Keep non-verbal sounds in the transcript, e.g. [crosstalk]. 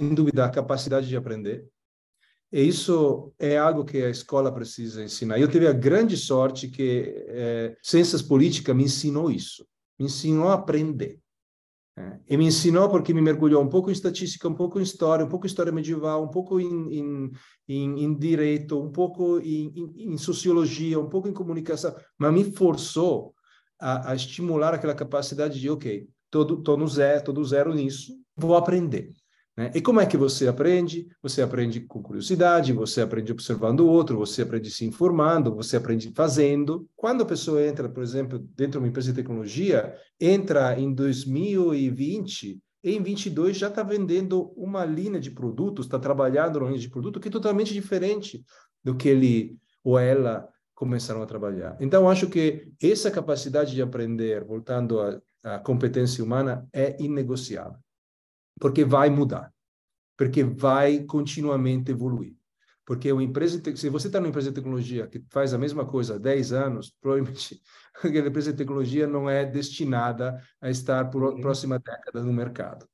sem dúvida, a capacidade de aprender. E isso é algo que a escola precisa ensinar. Eu tive a grande sorte que eh, Ciências Políticas me ensinou isso, me ensinou a aprender. Né? E me ensinou porque me mergulhou um pouco em estatística, um pouco em história, um pouco em história medieval, um pouco em, em, em, em direito, um pouco em, sociologia, um pouco em comunicação, mas me forçou a, a estimular aquela capacidade de, ok, estou no zero, estou do zero nisso, vou aprender. Né? E como é que você aprende? Você aprende com curiosidade, você aprende observando o outro, você aprende se informando, você aprende fazendo. Quando a pessoa entra, por exemplo, dentro de uma empresa de tecnologia, entra em 2020, em 22 já está vendendo uma linha de produtos, está trabalhando uma linha de produto que é totalmente diferente do que ele ou ela começaram a trabalhar. Então, acho que essa capacidade de aprender, voltando à, à competência humana, é inegociável porque vai mudar, porque vai continuamente evoluir. Porque uma empresa, se você está numa empresa de tecnologia que faz a mesma coisa há 10 anos, [laughs] provavelmente aquela empresa de tecnologia não é destinada a estar por uhum. próxima década no mercado.